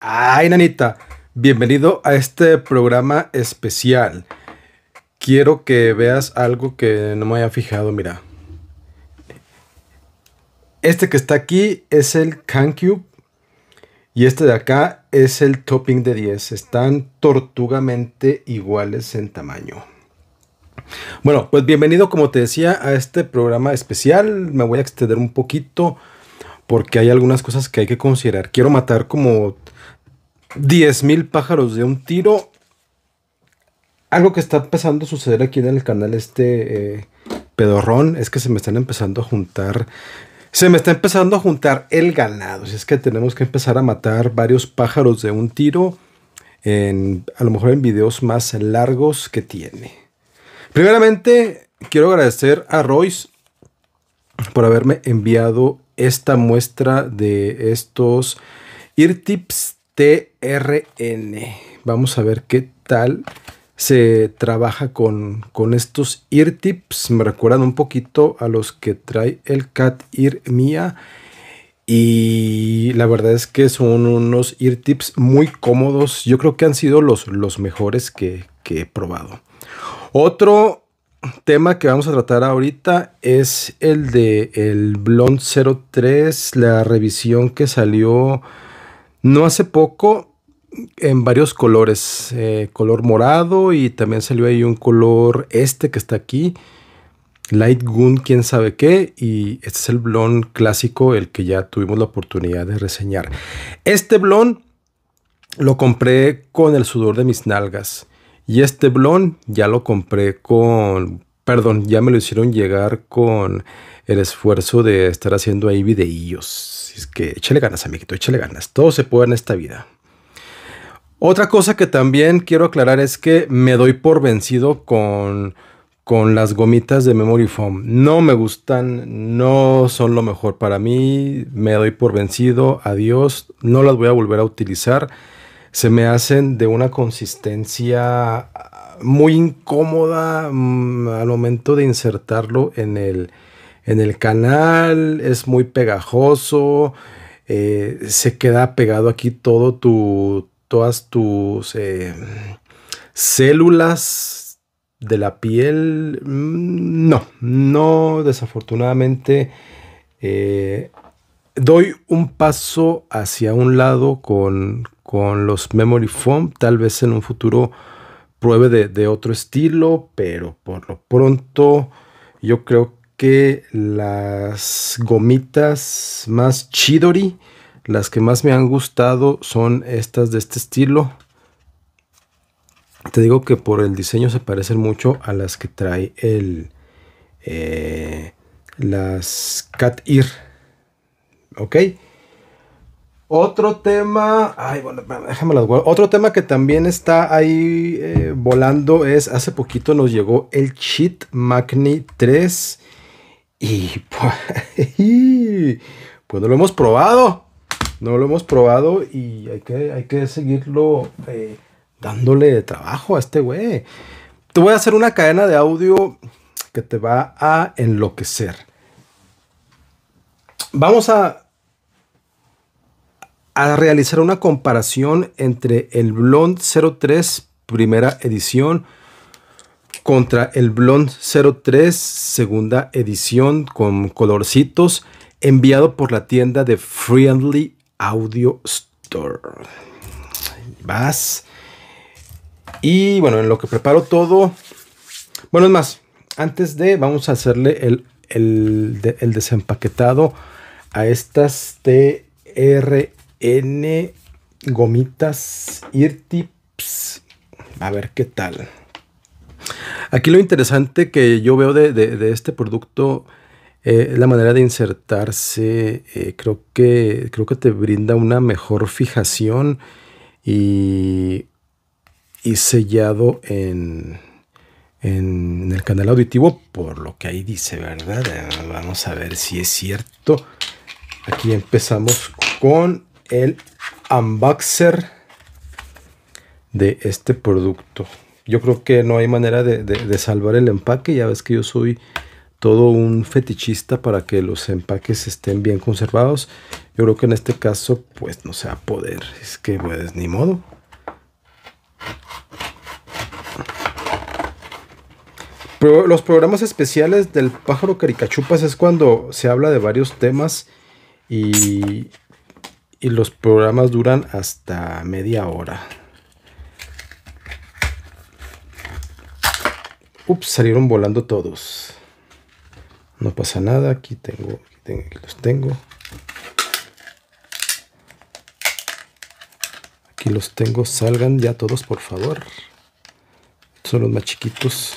Ay, nanita, bienvenido a este programa especial. Quiero que veas algo que no me haya fijado, mira. Este que está aquí es el CanCube y este de acá es el topping de 10. Están tortugamente iguales en tamaño. Bueno, pues bienvenido como te decía a este programa especial. Me voy a extender un poquito porque hay algunas cosas que hay que considerar. Quiero matar como 10.000 pájaros de un tiro. Algo que está empezando a suceder aquí en el canal este eh, pedorrón es que se me están empezando a juntar. Se me está empezando a juntar el ganado. Si es que tenemos que empezar a matar varios pájaros de un tiro. a lo mejor en videos más largos que tiene. Primeramente, quiero agradecer a Royce por haberme enviado esta muestra de estos ir tips TRN. Vamos a ver qué tal se trabaja con, con estos ear tips. Me recuerdan un poquito a los que trae el Cat Ear Mia. Y la verdad es que son unos ear tips muy cómodos. Yo creo que han sido los, los mejores que, he probado. Otro tema que vamos a tratar ahorita es el de el blonde 03, la revisión que salió no hace poco, en varios colores, eh, color morado y también salió ahí un color este que está aquí, Light Goon quién sabe qué, y este es el blon clásico, el que ya tuvimos la oportunidad de reseñar. Este blon lo compré con el sudor de mis nalgas y este blon ya lo compré con, perdón, ya me lo hicieron llegar con el esfuerzo de estar haciendo ahí videillos. Así es que échale ganas, amiguito, échale ganas. Todo se puede en esta vida. Otra cosa que también quiero aclarar es que me doy por vencido con, con las gomitas de Memory Foam. No me gustan, no son lo mejor para mí. Me doy por vencido, adiós. No las voy a volver a utilizar. Se me hacen de una consistencia muy incómoda mm, al momento de insertarlo en el, en el canal, es muy pegajoso, eh, se queda pegado aquí todo tu, todas tus eh, células de la piel. Mm, no, no, desafortunadamente eh, doy un paso hacia un lado con, con los Memory Foam, tal vez en un futuro pruebe de, otro estilo, pero por lo pronto yo creo que que las gomitas más chidori, las que más me han gustado son estas de este estilo. Te digo que por el diseño se parecen mucho a las que trae el... Eh, las Cat Ear. ¿Ok? Otro tema, ay, bueno, déjame las Otro tema que también está ahí eh, volando es, hace poquito nos llegó el Cheat Magni 3 pues, y pues, no lo hemos probado. No lo hemos probado y hay que, hay que seguirlo eh, dándole trabajo a este güey. Te voy a hacer una cadena de audio que te va a enloquecer. Vamos a, a realizar una comparación entre el Blond 03 primera edición contra el Blond 03 segunda edición con colorcitos enviado por la tienda de Friendly Audio Store. Vas. Y bueno, en lo que preparo todo. Bueno, es más, antes de, vamos a hacerle el, el desempaquetado a estas TRN gomitas IRTIPS. A ver qué tal. Aquí lo interesante que yo veo de, este producto es eh, la manera de insertarse eh, creo, que, creo que te brinda una mejor fijación y, y sellado en, en, en, el canal auditivo, por lo que ahí dice, ¿verdad? Eh, vamos a ver si es cierto. Aquí empezamos con el unboxer de este producto yo creo que no hay manera de, salvar el empaque. Ya ves que yo soy todo un fetichista para que los empaques estén bien conservados. Yo creo que en este caso, pues no se va a poder. Es que pues ni modo. Pero los programas especiales del pájaro caricachupas es cuando se habla de varios temas y, y los programas duran hasta media hora. Ups, salieron volando todos. No pasa nada, aquí tengo, aquí los tengo. Aquí los tengo, salgan ya todos por favor. son los más chiquitos.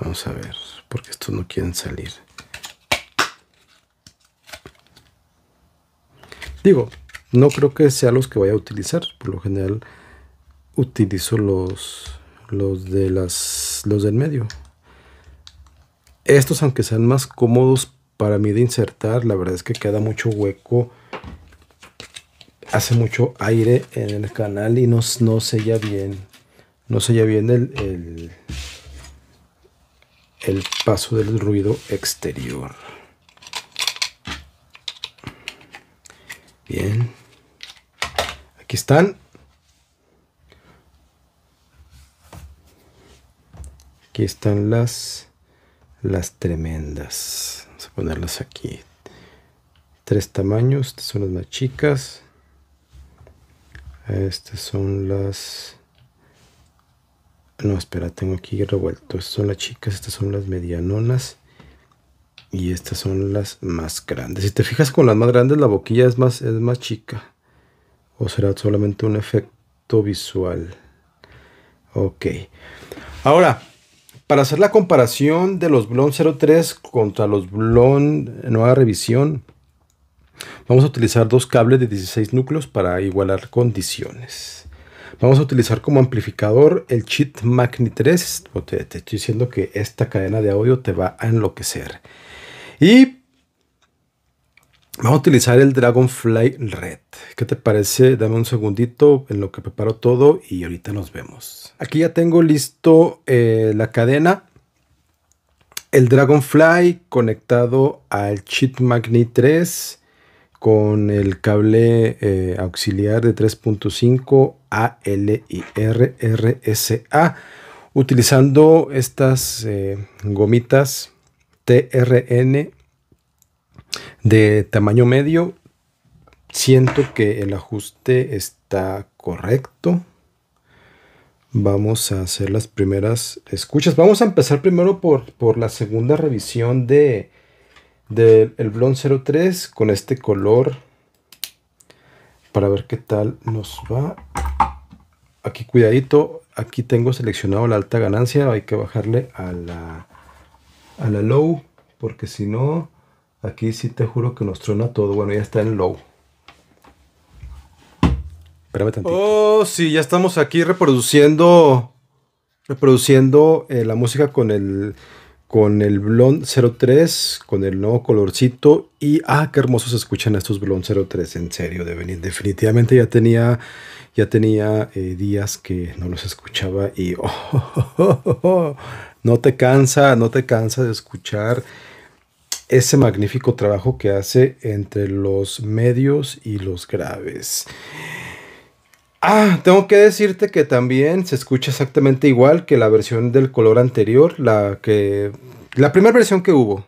Vamos a ver, porque estos no quieren salir. Digo, no creo que sean los que voy a utilizar. Por lo general utilizo los, los de los del medio. Estos, aunque sean más cómodos para mí de insertar, la verdad es que queda mucho hueco. Hace mucho aire en el canal y no, no sella bien. No sella bien el paso del ruido exterior. Bien. Aquí están. Aquí están las, las tremendas. Vamos a ponerlas aquí. Tres tamaños. Estas son las más chicas. Estas son las... No, espera, tengo aquí revuelto. Estas son las chicas, estas son las medianonas. Y estas son las más grandes. Si te fijas con las más grandes, la boquilla es más, es más chica. O será solamente un efecto visual. Ok. Ahora, para hacer la comparación de los Blon 03 contra los Blon nueva revisión, vamos a utilizar dos cables de 16 núcleos para igualar condiciones. Vamos a utilizar como amplificador el Cheat Magni 3. te estoy diciendo que esta cadena de audio te va a enloquecer. Y vamos a utilizar el Dragonfly Red. ¿Qué te parece? Dame un segundito en lo que preparo todo y ahorita nos vemos. Aquí ya tengo listo eh, la cadena. El Dragonfly conectado al Cheat Magni 3 con el cable eh, auxiliar de 3.5 ALIRRSA utilizando estas eh, gomitas TRN de tamaño medio. Siento que el ajuste está correcto. Vamos a hacer las primeras escuchas. Vamos a empezar primero por, por la segunda revisión de, del Blon 03 con este color para ver qué tal nos va. Aquí cuidadito, aquí tengo seleccionado la alta ganancia, hay que bajarle a la a la low, porque si no, aquí sí te juro que nos truena todo. Bueno, ya está en low. Espérame tantito. Oh, sí, ya estamos aquí reproduciendo reproduciendo eh, la música con el con el Blond 03, con el nuevo colorcito y ah, qué hermosos se escuchan estos Blond 03, en serio, deben ir. Definitivamente ya tenía ya tenía eh, días que no los escuchaba y oh, no te cansa, no te cansa de escuchar ese magnífico trabajo que hace entre los medios y los graves. Ah, tengo que decirte que también se escucha exactamente igual que la versión del color anterior, la que la primera versión que hubo.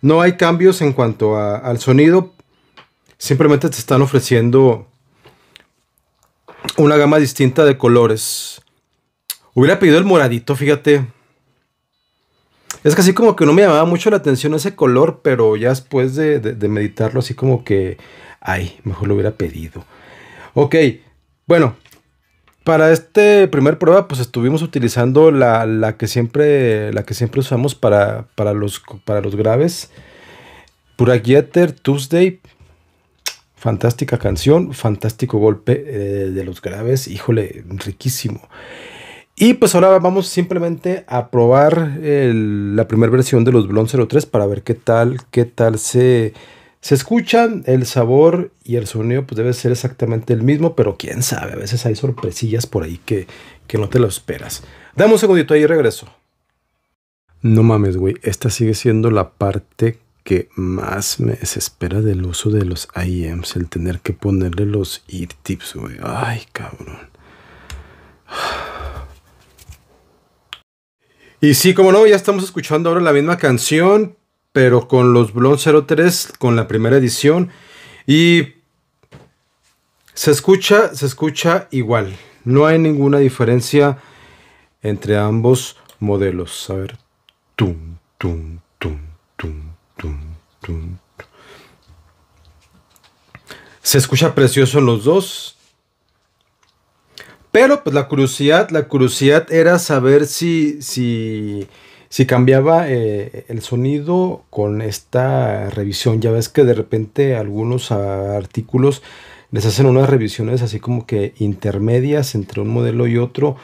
No hay cambios en cuanto al sonido, simplemente te están ofreciendo una gama distinta de colores. Hubiera pedido el moradito, fíjate. Es que así como que no me llamaba mucho la atención ese color, pero ya después de, meditarlo, así como que, ay, mejor lo hubiera pedido. Ok, bueno, para este primer prueba, pues estuvimos utilizando la, que, siempre, la que siempre usamos para, para, los, para los graves. Pura Getter, Tuesday. Fantástica canción, fantástico golpe eh, de los graves, híjole, riquísimo. Y pues ahora vamos simplemente a probar la primera versión de los Blon 03 para ver qué tal, qué tal se, se escuchan. El sabor y el sonido pues debe ser exactamente el mismo, pero quién sabe, a veces hay sorpresillas por ahí que, que no te lo esperas. Dame un segundito ahí y regreso. No mames, güey, esta sigue siendo la parte que más me desespera del uso de los IEMs, el tener que ponerle los ear tips, güey. Ay, cabrón. Y sí, como no, ya estamos escuchando ahora la misma canción, pero con los Blon 03, con la primera edición. Y se escucha, se escucha igual. No hay ninguna diferencia entre ambos modelos. A ver. Se escucha precioso en los dos. Pero pues la curiosidad, la curiosidad era saber si, si, si cambiaba eh, el sonido con esta revisión. Ya ves que de repente algunos artículos les hacen unas revisiones así como que intermedias entre un modelo y otro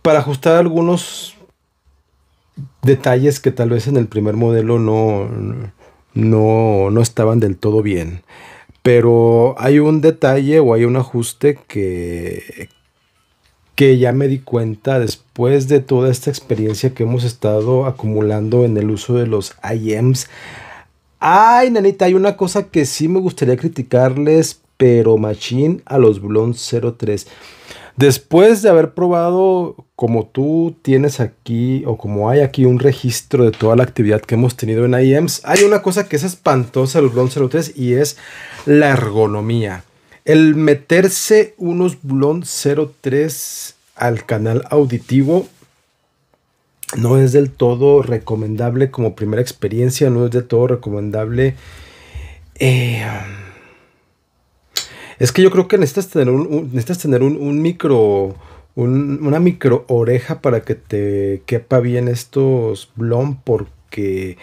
para ajustar algunos detalles que tal vez en el primer modelo no, no, no estaban del todo bien. Pero hay un detalle o hay un ajuste que, que ya me di cuenta después de toda esta experiencia que hemos estado acumulando en el uso de los IEMS, Ay, nanita, hay una cosa que sí me gustaría criticarles, pero machín a los Blond 03. Después de haber probado, como tú tienes aquí, o como hay aquí un registro de toda la actividad que hemos tenido en IEMS, hay una cosa que es espantosa los Blond 03 y es la ergonomía. El meterse unos Blond 03 al canal auditivo no es del todo recomendable como primera experiencia, no es del todo recomendable. Eh, es que yo creo que necesitas tener un, necesitas tener un, micro. una micro oreja para que te quepa bien estos blon. Porque.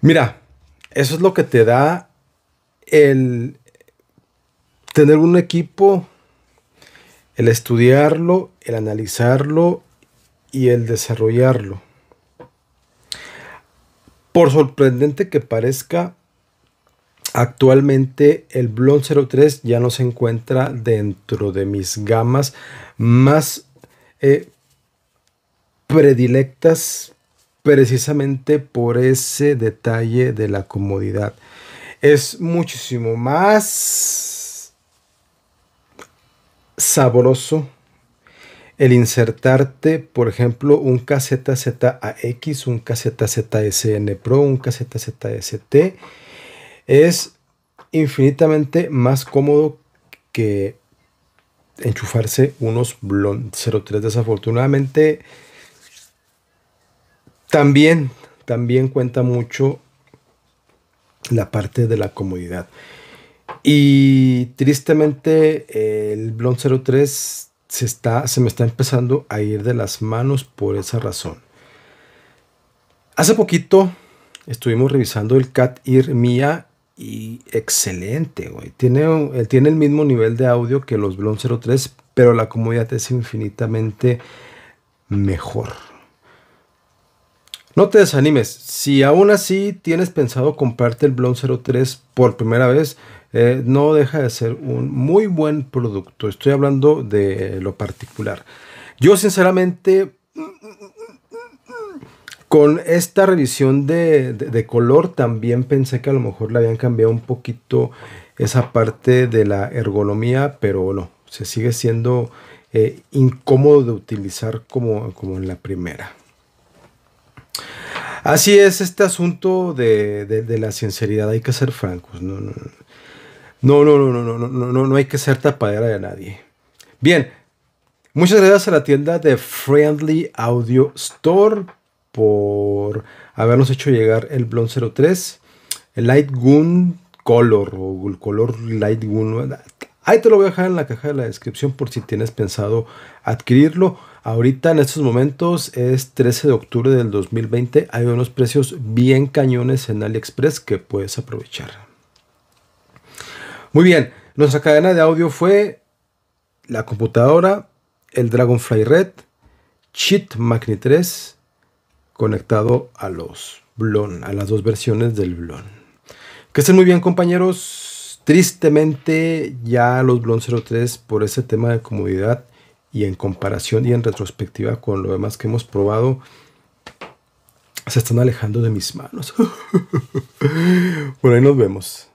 Mira, eso es lo que te da el tener un equipo, el estudiarlo, el analizarlo y el desarrollarlo. Por sorprendente que parezca, Actualmente el Blonde 03 ya no se encuentra dentro de mis gamas más eh, predilectas precisamente por ese detalle de la comodidad. Es muchísimo más sabroso el insertarte, por ejemplo, un KZZAX, un ZSN Pro, un ZST es infinitamente más cómodo que enchufarse unos Blond 03. Desafortunadamente, también, también cuenta mucho la parte de la comodidad. Y tristemente, el Blond 03 se, está, se me está empezando a ir de las manos por esa razón. Hace poquito estuvimos revisando el Cat IR Mia y excelente, güey. Tiene, tiene el mismo nivel de audio que los Blon 03, pero la comodidad es infinitamente mejor. No te desanimes, si aún así tienes pensado comprarte el Blon 03 por primera vez, eh, no deja de ser un muy buen producto. Estoy hablando de lo particular. Yo sinceramente con esta revisión de, de, color también pensé que a lo mejor le habían cambiado un poquito esa parte de la ergonomía, pero no, se sigue siendo incómodo de utilizar como, como en la primera. Así es este asunto de, de, de, la sinceridad, hay que ser francos, no, no, no, no, no, no, no, no, no, no hay que ser tapadera de nadie. Bien, muchas gracias a la tienda de Friendly Audio Store por habernos hecho llegar el Blon 03, el Light Gun Color o el color Light Gun. Ahí te lo voy a dejar en la caja de la descripción por si tienes pensado adquirirlo. Ahorita en estos momentos es 13 de octubre del 2020. Hay unos precios bien cañones en AliExpress que puedes aprovechar. Muy bien, nuestra cadena de audio fue la computadora, el Dragonfly Red, Cheat Magni 3, conectado a los Blon, a las dos versiones del Blon. Que estén muy bien compañeros. Tristemente ya los Blon 03 por ese tema de comodidad y en comparación y en retrospectiva con lo demás que hemos probado se están alejando de mis manos. Por ahí nos vemos.